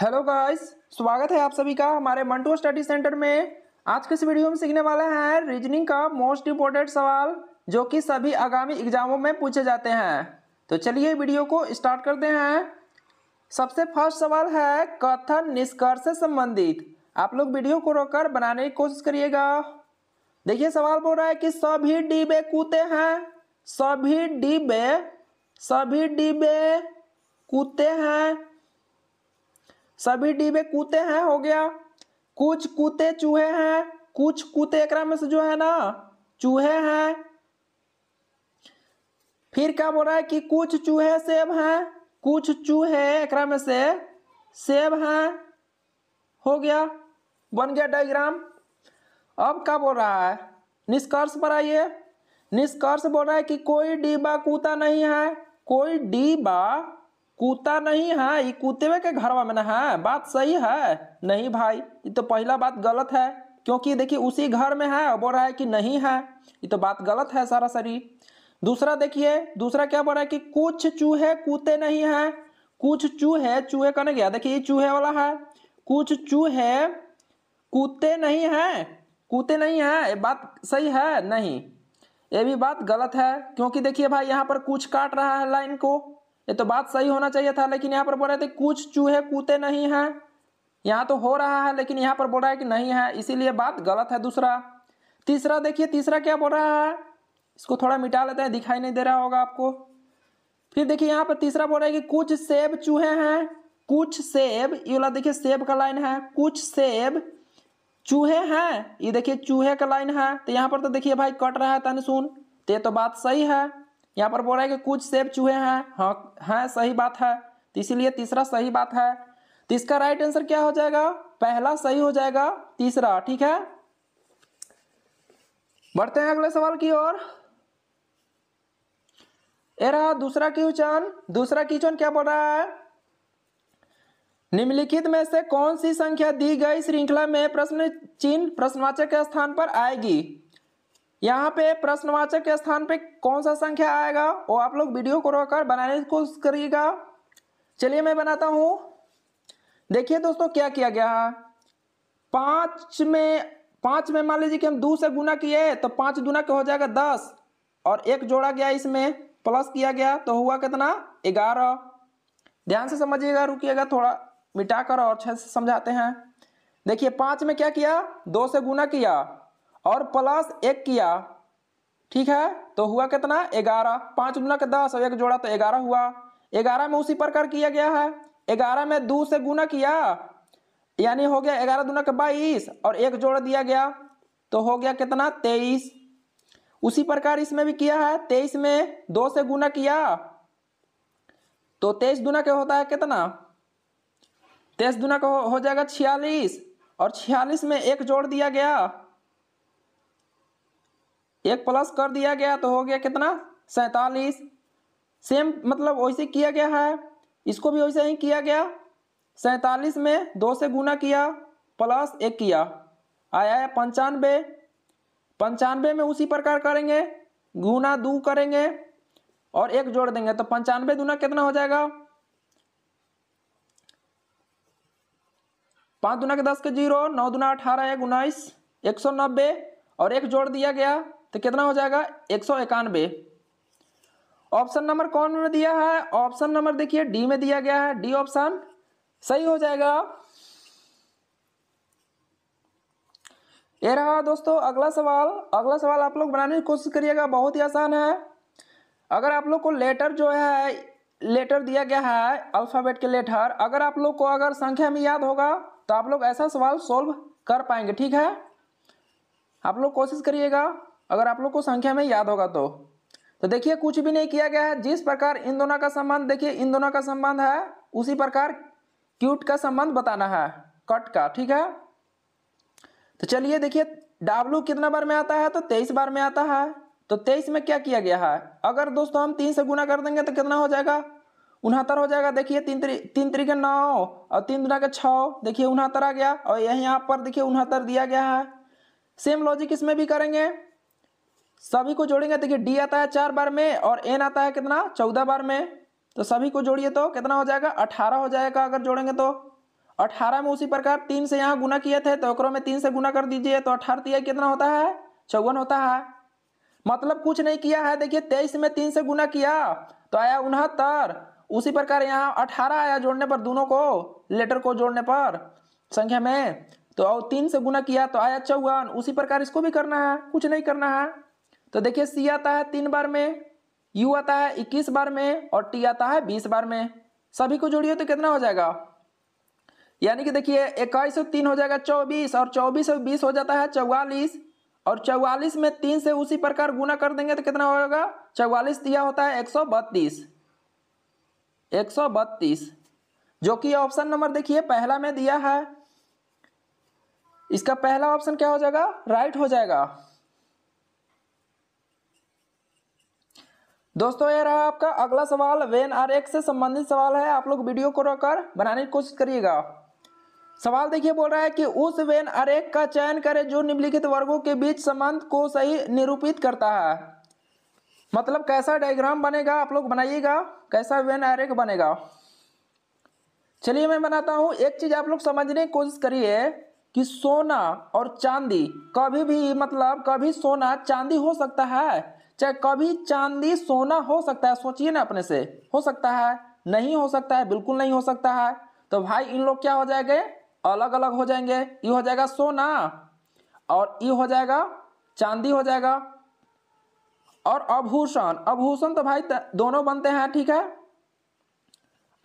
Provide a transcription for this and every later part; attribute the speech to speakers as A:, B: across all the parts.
A: hello guys स्वागत है आप सभी का हमारे मंटू स्टडी सेंटर में आज के इस वीडियो में सीखने वाले हैं रीजनिंग का मोस्ट इम्पोर्टेंट सवाल जो कि सभी आगामी एग्जामों में पूछे जाते हैं तो चलिए वीडियो को स्टार्ट करते हैं सबसे फर्स्ट सवाल है कथन निष्कर्ष से संबंधित आप लोग वीडियो को रोककर बनाने की कोशिश करिएगा देखिए सवाल बोल रहा है कि सभी डिबे कूते हैं सभी डिबे सभी डिबे कूते हैं सभी डिब्बे कूते हैं हो गया कुछ कूते चूहे हैं कुछ कूते एक में से जो है ना चूहे हैं फिर क्या बोल रहा है कि कुछ चूहे सेब हैं कुछ चूहे एक में से सेब हैं हो गया बन गया डायग्राम अब क्या बोल रहा है निष्कर्ष पर आइए निष्कर्ष बोल रहा है कि कोई डिब्बा कूता नहीं है कोई डिब्बा कुत्ता नहीं है ये कूतेवे के घरवा में ना है बात सही है नहीं भाई ये तो पहला बात गलत है क्योंकि देखिए उसी घर में है बोल रहा है कि नहीं है ये तो बात गलत है सारा सरी दूसरा देखिए दूसरा क्या बोल रहा है कि कुछ चूहे कुत्ते नहीं है कुछ चूहे चूहे करने गया देखिए ये चूहे वाला है कुछ चूहे कुत्ते नहीं है कुत्ते नहीं है ये बात सही है नहीं ये भी बात गलत है क्योंकि देखिए भाई यहाँ पर कुछ काट रहा है लाइन को ये तो बात सही होना चाहिए था लेकिन यहाँ पर बोल रहे थे कुछ चूहे कूते नहीं है यहाँ तो हो रहा है लेकिन यहाँ पर बोल रहा है कि नहीं है इसीलिए बात गलत है दूसरा तीसरा देखिए तीसरा क्या बोल रहा है इसको थोड़ा मिटा लेते हैं दिखाई नहीं दे रहा होगा आपको फिर देखिए यहाँ पर तीसरा बोल रहा है कि कुछ सेब चूहे हैं कुछ सेब ये वाला देखिए सेब का लाइन है कुछ सेब चूहे हैं ये देखिए चूहे का लाइन है तो यहाँ पर तो देखिए भाई कट रहा है तन सुन तो ये तो बात सही है यहाँ पर बोल रहा है कि कुछ सेब चूहे हैं हाँ हाँ सही बात है तो इसीलिए तीसरा सही बात है तो इसका राइट आंसर क्या हो जाएगा पहला सही हो जाएगा तीसरा ठीक है बढ़ते हैं अगले सवाल की ओर ए रहा दूसरा क्वेश्चन दूसरा क्वेश्चन क्या बोल रहा है निम्नलिखित में से कौन सी संख्या दी गई श्रृंखला में प्रश्न चिन्ह प्रश्नवाचक के स्थान पर आएगी यहाँ पे प्रश्नवाचक के स्थान पे कौन सा संख्या आएगा वो आप लोग वीडियो को रोककर बनाने की कोशिश करिएगा चलिए मैं बनाता हूं देखिए दोस्तों क्या किया गया है में पांच में मान लीजिए कि हम दो से गुना किए तो पांच गुना के हो जाएगा दस और एक जोड़ा गया इसमें प्लस किया गया तो हुआ कितना ग्यारह ध्यान से समझिएगा रुकिएगा थोड़ा मिटाकर और अच्छे से समझाते हैं देखिए पांच में क्या किया दो से गुना किया और प्लस एक किया ठीक है तो हुआ कितना ग्यारह पांच गुना के दस और एक जोड़ा तो ग्यारह हुआ ग्यारह में उसी प्रकार किया गया है ग्यारह में दो से गुना किया यानी हो गया ग्यारह दुना के बाईस और एक जोड़ दिया गया तो हो गया कितना तेईस उसी प्रकार इसमें भी किया है तेईस में दो से गुना किया तो तेईस दुना के होता है कितना तेईस दुना का हो, हो जाएगा छियालीस और छियालीस में एक जोड़ दिया गया एक प्लस कर दिया गया तो हो गया कितना सैतालीस सेम मतलब वैसे किया गया है इसको भी वैसे ही किया गया सैतालीस में दो से गुना किया प्लस एक किया आया है पंचानवे पंचानवे में उसी प्रकार करेंगे गुना दो करेंगे और एक जोड़ देंगे तो पंचानवे दूना कितना हो जाएगा पाँच दूना के दस के जीरो नौ दूना अठारह एक उन्नीस एक सौ नब्बे और एक जोड़ दिया गया तो कितना हो जाएगा एक सौ इक्यानवे ऑप्शन नंबर कौन में दिया है ऑप्शन नंबर देखिए डी में दिया गया है डी ऑप्शन सही हो जाएगा ये रहा दोस्तों अगला सवाल अगला सवाल आप लोग बनाने की कोशिश करिएगा बहुत ही आसान है अगर आप लोग को लेटर जो है लेटर दिया गया है अल्फ़ाबेट के लेटर अगर आप लोग को अगर संख्या में याद होगा तो आप लोग ऐसा सवाल सोल्व कर पाएंगे ठीक है आप लोग कोशिश करिएगा अगर आप लोग को संख्या में याद होगा तो तो देखिए कुछ भी नहीं किया गया है जिस प्रकार इन दोनों का संबंध देखिए इन दोनों का संबंध है उसी प्रकार क्यूट का संबंध बताना है कट का ठीक है तो चलिए देखिए डाब्लू कितना बार में आता है तो तेईस बार में आता है तो तेईस में क्या किया गया है अगर दोस्तों हम तीन से गुना कर देंगे तो कितना हो जाएगा उनहत्तर हो जाएगा देखिए तीन त्री तीन तरीके नौ और तीन दुना के छः देखिए उनहत्तर आ गया और यहीं यहाँ पर देखिए उनहत्तर दिया गया है सेम लॉजिक इसमें भी करेंगे सभी को जोड़ेंगे देखिए डी आता है चार बार में और एन आता है कितना चौदह बार में तो सभी को जोड़िए तो कितना हो जाएगा अठारह हो जाएगा अगर जोड़ेंगे तो अठारह में उसी प्रकार तीन से यहाँ गुना किए थे तो एक में तीन से गुना कर दीजिए तो अठारह कितना होता है चौवन होता है मतलब कुछ नहीं किया है देखिए तेईस में तीन से गुना किया तो आया उनहत्तर उसी प्रकार यहाँ अठारह आया जोड़ने पर दोनों को लेटर को जोड़ने पर संख्या में तो और तीन से गुना किया तो आया चौवन उसी प्रकार इसको भी करना है कुछ नहीं करना है तो देखिए सी आता है तीन बार में यू आता है इक्कीस बार में और टी आता है बीस बार में सभी को जोड़िए तो कितना हो जाएगा यानी कि देखिए इक्कीस और तीन हो जाएगा चौबीस और चौबीस और बीस हो जाता है चौवालीस और चौवालीस में तीन से उसी प्रकार गुना कर देंगे तो कितना होगा चौवालीस दिया होता है एक सौ बत्तीस एक सौ बत्तीस जो कि ऑप्शन नंबर देखिए पहला में दिया है इसका पहला ऑप्शन क्या हो जाएगा राइट हो जाएगा दोस्तों यह रहा आपका अगला सवाल वेन आर एक्स से संबंधित सवाल है आप लोग वीडियो को रोककर बनाने की कोशिश करिएगा सवाल देखिए बोल रहा है कि उस वेन आर एक का चयन करें जो निम्नलिखित वर्गों के बीच संबंध को सही निरूपित करता है मतलब कैसा डायग्राम बनेगा आप लोग बनाइएगा कैसा वेन आर एक बनेगा चलिए मैं बनाता हूँ एक चीज़ आप लोग समझने की कोशिश करिए कि सोना और चांदी कभी भी मतलब कभी सोना चांदी हो सकता है चाहे कभी चांदी सोना हो सकता है सोचिए ना अपने से हो सकता है नहीं हो सकता है बिल्कुल नहीं हो सकता है तो भाई इन लोग क्या हो जाएंगे अलग अलग हो जाएंगे ये हो जाएगा सोना और ये हो जाएगा चांदी हो जाएगा और आभूषण आभूषण तो भाई दोनों बनते हैं ठीक है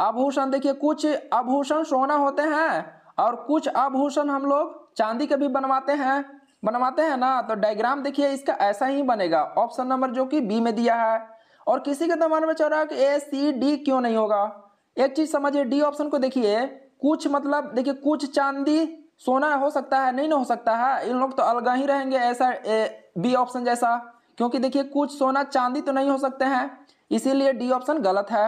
A: आभूषण देखिए कुछ आभूषण सोना होते हैं और कुछ आभूषण हम लोग चांदी के भी बनवाते हैं बनवाते हैं ना तो डायग्राम देखिए इसका ऐसा ही बनेगा ऑप्शन नंबर जो कि बी में दिया है और किसी के दिमाग तो में चल रहा है कि ए सी डी क्यों नहीं होगा एक चीज समझिए डी ऑप्शन को देखिए कुछ मतलब देखिए कुछ चांदी सोना हो सकता है नहीं ना हो सकता है इन लोग तो अलग ही रहेंगे ऐसा बी ऑप्शन जैसा क्योंकि देखिए कुछ सोना चांदी तो नहीं हो सकते हैं इसीलिए डी ऑप्शन गलत है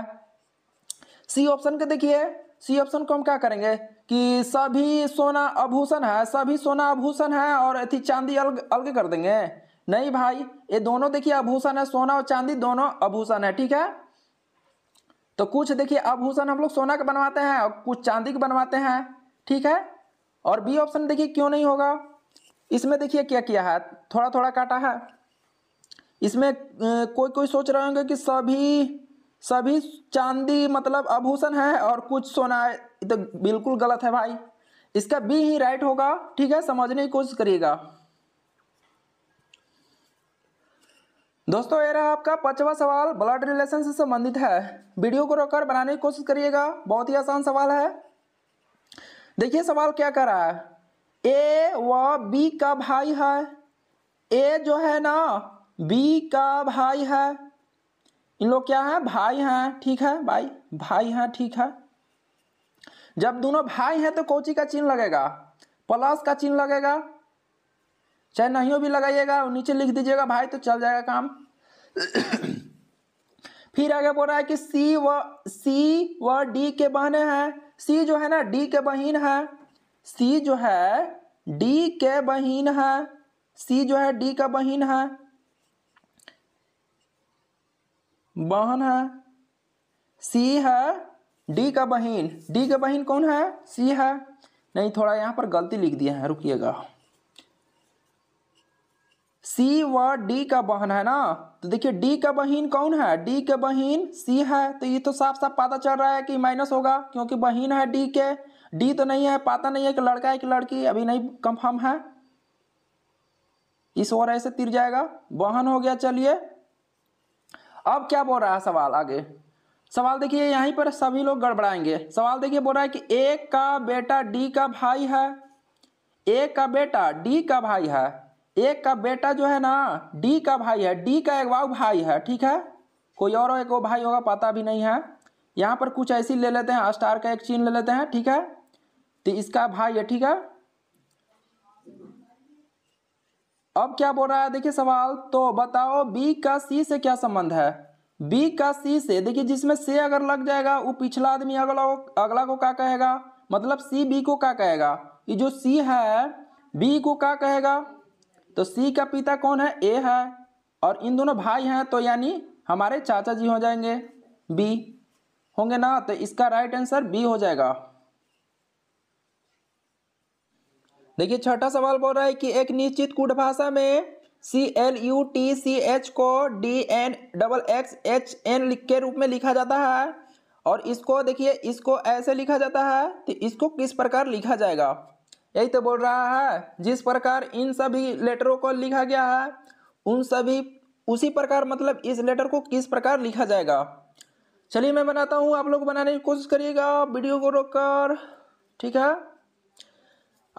A: सी ऑप्शन के देखिए सी ऑप्शन को हम क्या करेंगे कि सभी सोना आभूषण है सभी सोना आभूषण है और अथी चांदी अलग अलग कर देंगे नहीं भाई ये दोनों देखिए आभूषण है सोना और चांदी दोनों आभूषण है ठीक है तो कुछ देखिए आभूषण हम लोग सोना के बनवाते हैं और कुछ चांदी के बनवाते हैं ठीक है और बी ऑप्शन देखिए क्यों नहीं होगा इसमें देखिए क्या किया है थोड़ा थोड़ा काटा है इसमें कोई कोई सोच रहे होंगे कि सभी सभी चांदी मतलब आभूषण है और कुछ सोना है ये तो बिल्कुल गलत है भाई इसका बी ही राइट होगा ठीक है समझने की कोशिश करिएगा दोस्तों ये रहा आपका पांचवा सवाल ब्लड रिलेशन से संबंधित है वीडियो को रोककर बनाने की कोशिश करिएगा बहुत ही आसान सवाल है देखिए सवाल क्या कर रहा है ए व बी का भाई है ए जो है ना बी का भाई है इन लोग क्या है भाई हैं ठीक है भाई भाई हैं ठीक है जब दोनों भाई हैं तो कोची का चिन्ह लगेगा प्लस का चिन्ह लगेगा चाहे नहीं भी लगाइएगा नीचे लिख दीजिएगा भाई तो चल जाएगा काम फिर आगे बोल रहा है कि सी व सी व डी के बहने हैं सी जो है ना डी के बहन है सी जो है डी के बहन है सी जो है डी का बहन है बहन है सी है डी का बहन डी का बहन कौन है सी है नहीं थोड़ा यहाँ पर गलती लिख दिया है रुकिएगा सी व डी का बहन है ना तो देखिए डी का बहन कौन है डी के बहन सी है तो ये तो साफ साफ पता चल रहा है कि माइनस होगा क्योंकि बहन है डी के डी तो नहीं है पता नहीं है कि लड़का है कि लड़की अभी नहीं कंफर्म है इस और ऐसे तिर जाएगा बहन हो गया चलिए अब क्या बोल रहा है सवाल आगे सवाल देखिए यहीं पर सभी लोग गड़बड़ाएंगे सवाल देखिए बोल रहा है कि ए का बेटा डी का भाई है ए का बेटा डी का भाई है ए का बेटा जो है ना डी का भाई है डी का एक वाव भाई है ठीक है कोई और एक वो भाई होगा पता भी नहीं है यहाँ पर कुछ ऐसी ले लेते हैं स्टार का एक चीन ले लेते हैं ठीक है तो इसका भाई है ठीक है अब क्या बोल रहा है देखिए सवाल तो बताओ बी का सी से क्या संबंध है बी का सी से देखिए जिसमें से अगर लग जाएगा वो पिछला आदमी अगला को अगला को क्या कहेगा मतलब सी बी को क्या कहेगा ये जो सी है बी को क्या कहेगा तो सी का पिता कौन है ए है और इन दोनों भाई हैं तो यानी हमारे चाचा जी हो जाएंगे बी होंगे ना तो इसका राइट आंसर बी हो जाएगा देखिए छठा सवाल बोल रहा है कि एक निश्चित कूट भाषा में C L U T C H को D N double X H N के रूप में लिखा जाता है और इसको देखिए इसको ऐसे लिखा जाता है तो इसको किस प्रकार लिखा जाएगा यही तो बोल रहा है जिस प्रकार इन सभी लेटरों को लिखा गया है उन सभी उसी प्रकार मतलब इस लेटर को किस प्रकार लिखा जाएगा चलिए मैं बनाता हूँ आप लोग बनाने की कोशिश करिएगा वीडियो को रोक कर ठीक है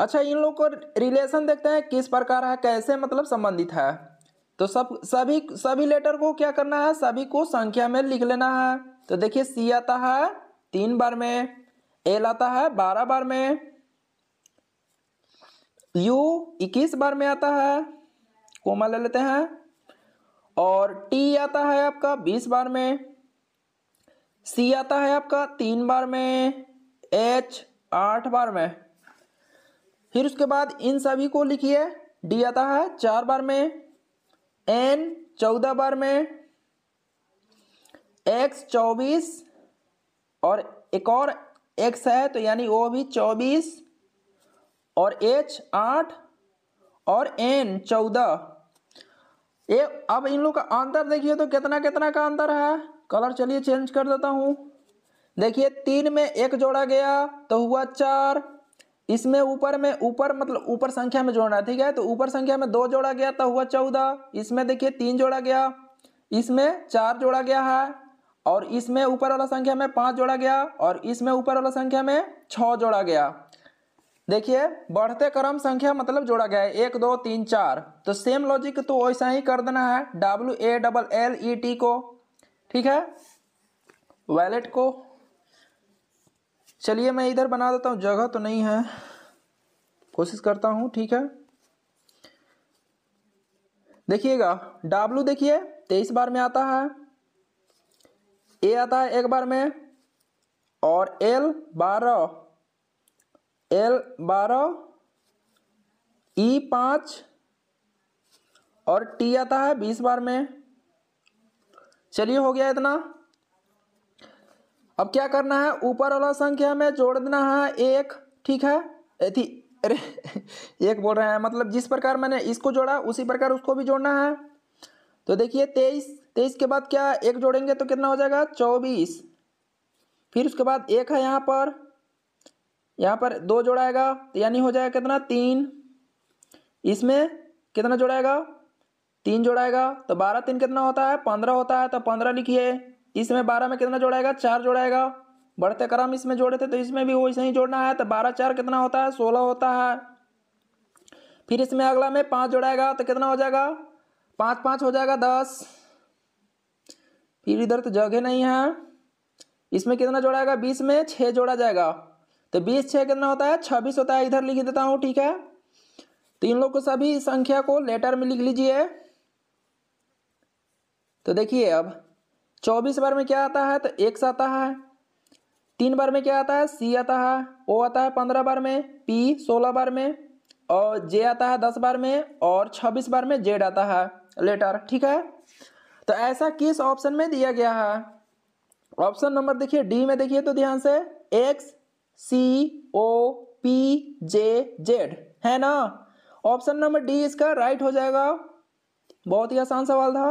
A: अच्छा इन लोग को रिलेशन देखते हैं किस प्रकार है कैसे मतलब संबंधित है तो सब सभी सभी लेटर को क्या करना है सभी को संख्या में लिख लेना है तो देखिए सी आता है तीन बार में एल आता है बारह बार में यू इक्कीस बार में आता है कोमा ले लेते हैं और टी आता है आपका बीस बार में सी आता है आपका तीन बार में एच आठ बार में फिर उसके बाद इन सभी को लिखिए डी आता है चार बार में एन चौदह बार में एक्स चौबीस और एक और एक्स है तो यानी ओ भी चौबीस और एच आठ और एन चौदह ये अब इन लोग का अंतर देखिए तो कितना कितना का अंतर है कलर चलिए चेंज कर देता हूँ देखिए तीन में एक जोड़ा गया तो हुआ चार इसमें ऊपर में ऊपर मतलब ऊपर संख्या में जोड़ना ठीक है तो ऊपर संख्या में दो जोड़ा गया तो हुआ चौदह इसमें देखिए तीन जोड़ा गया इसमें चार जोड़ा गया है और इसमें ऊपर वाला संख्या में पांच जोड़ा गया और इसमें ऊपर वाला संख्या में छ जोड़ा गया देखिए बढ़ते क्रम संख्या मतलब जोड़ा गया है एक दो तीन चार तो सेम लॉजिक तो वैसा ही कर देना है W A double L E T को ठीक है वैलेट को चलिए मैं इधर बना देता हूँ जगह तो नहीं है कोशिश करता हूँ ठीक है देखिएगा W देखिए तेईस बार में आता है ए आता है एक बार में और L बारह L बारह E पाँच और T आता है बीस बार में चलिए हो गया इतना अब क्या करना है ऊपर वाला संख्या में जोड़ देना है एक ठीक है अथी अरे एक बोल रहे हैं मतलब जिस प्रकार मैंने इसको जोड़ा उसी प्रकार उसको भी जोड़ना है तो देखिए तेईस तेईस के बाद क्या एक जोड़ेंगे तो कितना हो जाएगा चौबीस फिर उसके बाद एक है यहाँ पर यहाँ पर दो जोड़ाएगा तो यानी हो जाएगा कितना तीन इसमें कितना जोड़ाएगा तीन जोड़ाएगा तो बारह तीन कितना होता है पंद्रह होता है तो पंद्रह लिखिए इसमें बारह में कितना जोड़ाएगा चार जोड़ेगा बढ़ते क्रम इसमें जोड़े थे तो इसमें भी वही ही जोड़ना है तो बारह चार कितना होता है सोलह होता है फिर इसमें अगला में पाँच जोड़ाएगा तो कितना हो जाएगा पाँच पाँच हो जाएगा दस फिर इधर तो जगह नहीं है इसमें कितना जोड़ाएगा बीस में छः जोड़ा जाएगा तो बीस छः कितना होता है छब्बीस होता है इधर लिख देता हूँ ठीक है तो इन लोग को सभी संख्या को लेटर में लिख लीजिए तो देखिए अब चौबीस बार में क्या आता है तो एक्स आता है तीन बार में क्या आता है सी आता है ओ आता है पंद्रह बार में पी सोलह बार में और जे आता है दस बार में और छब्बीस बार में जेड आता है लेटर ठीक है तो ऐसा किस ऑप्शन में दिया गया है ऑप्शन नंबर देखिए डी में देखिए तो ध्यान से X C O P J Z है ना ऑप्शन नंबर डी इसका राइट हो जाएगा बहुत ही आसान सवाल था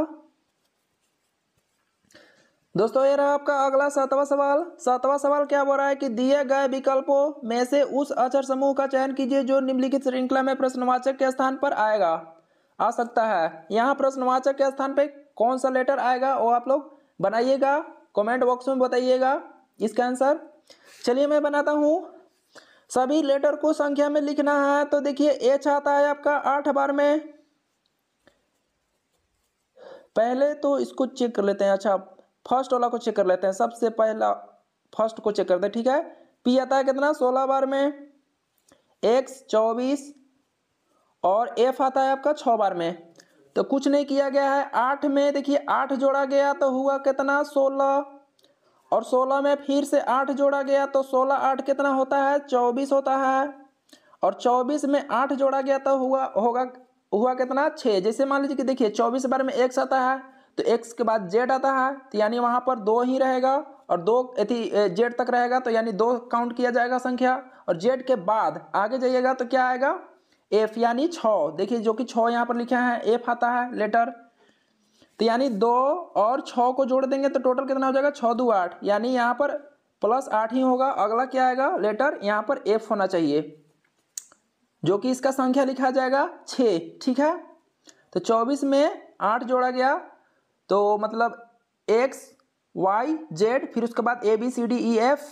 A: दोस्तों ये रहा आपका अगला सातवां सवाल सातवां सवाल क्या बोल रहा है कि दिए गए विकल्पों में से उस अक्षर समूह का चयन कीजिए जो निम्नलिखित श्रृंखला में प्रश्नवाचक के स्थान पर आएगा आ सकता है यहाँ प्रश्नवाचक के स्थान पर कौन सा लेटर आएगा वो आप लोग बनाइएगा कमेंट बॉक्स में बताइएगा इसका आंसर चलिए मैं बनाता हूँ सभी लेटर को संख्या में लिखना है तो देखिए एच आता है आपका आठ बार में पहले तो इसको चेक कर लेते हैं अच्छा फर्स्ट वाला को चेक कर लेते हैं सबसे पहला फर्स्ट को चेक करते हैं ठीक है पी आता है कितना सोलह बार में एक्स चौबीस और एफ आता है आपका छः बार में तो कुछ नहीं किया गया है आठ में देखिए आठ जोड़ा गया तो हुआ कितना सोलह और सोलह में फिर से आठ जोड़ा गया तो सोलह आठ कितना होता है चौबीस होता है और चौबीस में आठ जोड़ा गया तो हुआ होगा हुआ कितना छः जैसे मान लीजिए कि देखिए चौबीस बार में एक आता है तो एक्स के बाद जेड आता है तो यानी वहाँ पर दो ही रहेगा और दो यदि जेड तक रहेगा तो यानी दो काउंट किया जाएगा संख्या और जेड के बाद आगे जाइएगा तो क्या आएगा एफ यानी छ देखिए जो कि छ यहाँ पर लिखा है एफ आता है लेटर तो यानी दो और छ को जोड़ देंगे तो टोटल कितना हो जाएगा छ दो आठ यानी यहाँ पर प्लस आठ ही होगा अगला क्या आएगा लेटर यहाँ पर एफ होना चाहिए जो कि इसका संख्या लिखा जाएगा छ ठीक है तो चौबीस में आठ जोड़ा गया तो मतलब एक्स वाई जेड फिर उसके बाद A B C D E F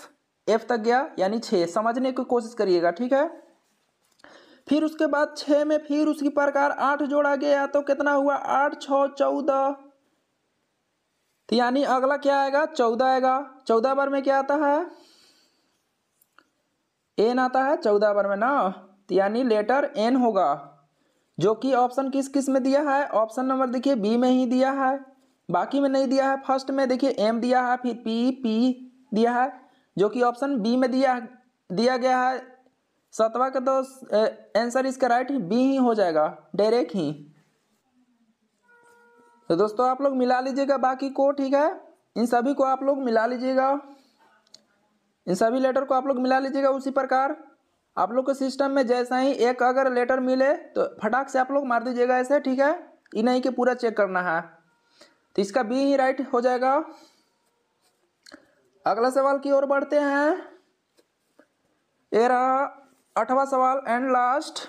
A: F तक गया यानी छः समझने की कोशिश करिएगा ठीक है फिर उसके बाद छः में फिर उसकी प्रकार आठ जोड़ा गया तो कितना हुआ आठ छ चौदह तो यानी अगला क्या आएगा चौदह आएगा चौदह बार में क्या आता है एन आता है चौदह बार में ना तो यानी लेटर एन होगा जो कि ऑप्शन किस किस में दिया है ऑप्शन नंबर देखिए बी में ही दिया है बाकी में नहीं दिया है फर्स्ट में देखिए एम दिया है फिर पी पी दिया है जो कि ऑप्शन बी में दिया दिया गया है सतवा का तो आंसर इसका राइट बी ही हो जाएगा डायरेक्ट ही तो दोस्तों आप लोग मिला लीजिएगा बाकी को ठीक है इन सभी को आप लोग मिला लीजिएगा इन सभी लेटर को आप लोग मिला लीजिएगा उसी प्रकार आप लोग के सिस्टम में जैसा ही एक अगर लेटर मिले तो फटाक से आप लोग मार दीजिएगा ऐसे ठीक है इन्हें के पूरा चेक करना है तो इसका बी ही राइट हो जाएगा अगला सवाल की ओर बढ़ते हैं ये रहा सवाल एंड लास्ट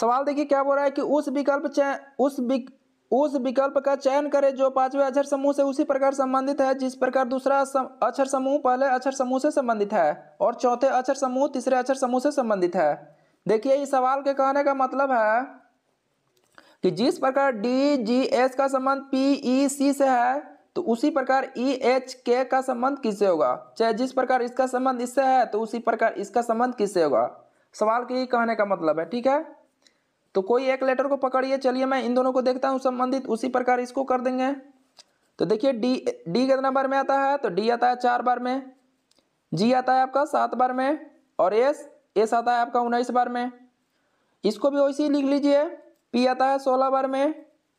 A: सवाल देखिए क्या बोल रहा है कि उस विकल्प चयन उस विक, उस विकल्प का चयन करें जो पांचवें अक्षर समूह से उसी प्रकार संबंधित है जिस प्रकार दूसरा अक्षर समूह पहले अक्षर समूह से संबंधित है और चौथे अक्षर समूह तीसरे अक्षर समूह से संबंधित है देखिए इस सवाल के कहने का मतलब है कि जिस प्रकार डी जी एस का संबंध पी ई सी से है तो उसी प्रकार ई एच के का संबंध किससे होगा चाहे जिस प्रकार इसका संबंध इससे है तो उसी प्रकार इसका संबंध किससे होगा सवाल के ही कहने का मतलब है ठीक है तो कोई एक लेटर को पकड़िए चलिए मैं इन दोनों को देखता हूँ संबंधित उसी प्रकार इसको कर देंगे तो देखिए डी डी कितना बार में आता है तो डी आता है चार बार में जी आता है आपका सात बार में और एस एस आता है आपका उन्नीस बार में इसको भी वैसे ही लिख लीजिए पी आता है सोलह बार में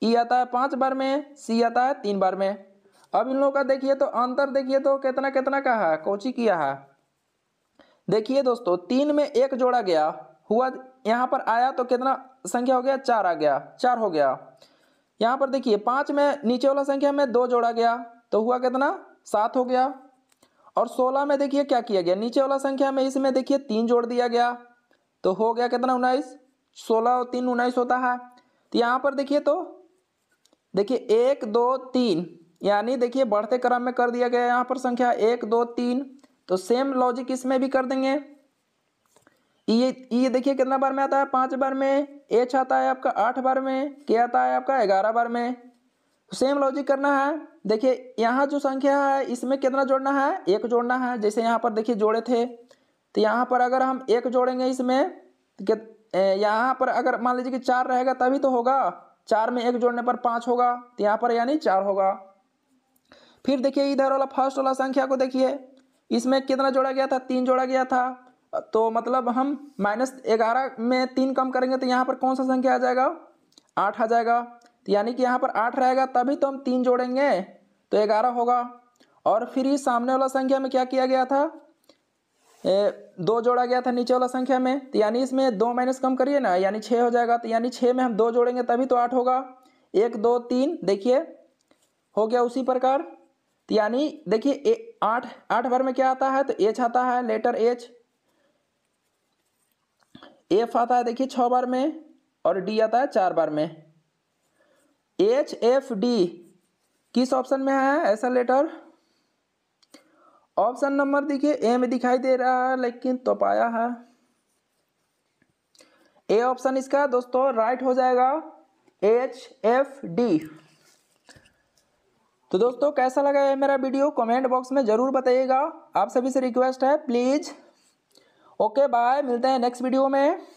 A: ई e आता है पाँच बार में सी आता है तीन बार में अब इन लोगों का देखिए तो अंतर देखिए तो कितना कितना का है कोची किया है देखिए दोस्तों तीन में एक जोड़ा गया हुआ यहाँ पर आया तो कितना संख्या हो गया चार आ गया चार हो गया यहाँ पर देखिए पाँच में नीचे वाला संख्या में दो जोड़ा गया तो हुआ कितना सात हो गया और सोलह में देखिए क्या किया गया नीचे वाला संख्या में इसमें देखिए तीन जोड़ दिया गया तो हो गया कितना उन्नीस सोलह और तीन उन्नीस होता है तो यहाँ पर देखिए तो देखिए एक दो तीन यानी देखिए बढ़ते क्रम में कर दिया गया यहाँ पर संख्या एक दो तीन तो सेम लॉजिक इसमें भी कर देंगे ये ये देखिए कितना बार में आता है पाँच बार में एच आता है आपका आठ बार में के आता है आपका ग्यारह बार में सेम लॉजिक करना है देखिए यहाँ जो संख्या है इसमें कितना जोड़ना है एक जोड़ना है जैसे यहाँ पर देखिए जोड़े थे तो यहाँ पर अगर हम एक जोड़ेंगे इसमें तो यहाँ पर अगर मान लीजिए कि चार रहेगा तभी तो होगा चार में एक जोड़ने पर पाँच होगा तो यहाँ पर यानी चार होगा फिर देखिए इधर वाला फर्स्ट वाला संख्या को देखिए इसमें कितना जोड़ा गया था तीन जोड़ा गया था तो मतलब हम माइनस ग्यारह में तीन कम करेंगे तो यहाँ पर कौन सा संख्या आ जाएगा आठ आ जाएगा तो यानी कि यहाँ पर आठ रहेगा तभी तो हम तीन जोड़ेंगे तो ग्यारह होगा और फिर ये सामने वाला संख्या में क्या किया गया था दो जोड़ा गया था नीचे वाला संख्या में तो यानी इसमें दो माइनस कम करिए ना यानी छः हो जाएगा तो यानी छः में हम दो जोड़ेंगे तभी तो आठ होगा एक दो तीन देखिए हो गया उसी प्रकार तो यानी देखिए आठ आठ बार में क्या आता है तो एच आता है लेटर एच एफ आता है देखिए छः बार में और डी आता है चार बार में एच एफ डी किस ऑप्शन में है ऐसा लेटर ऑप्शन नंबर देखिए ए में दिखाई दे रहा है लेकिन तो पाया है ए ऑप्शन इसका दोस्तों राइट हो जाएगा एच एफ डी तो दोस्तों कैसा लगा ये मेरा वीडियो कमेंट बॉक्स में ज़रूर बताइएगा आप सभी से रिक्वेस्ट है प्लीज़ ओके बाय मिलते हैं नेक्स्ट वीडियो में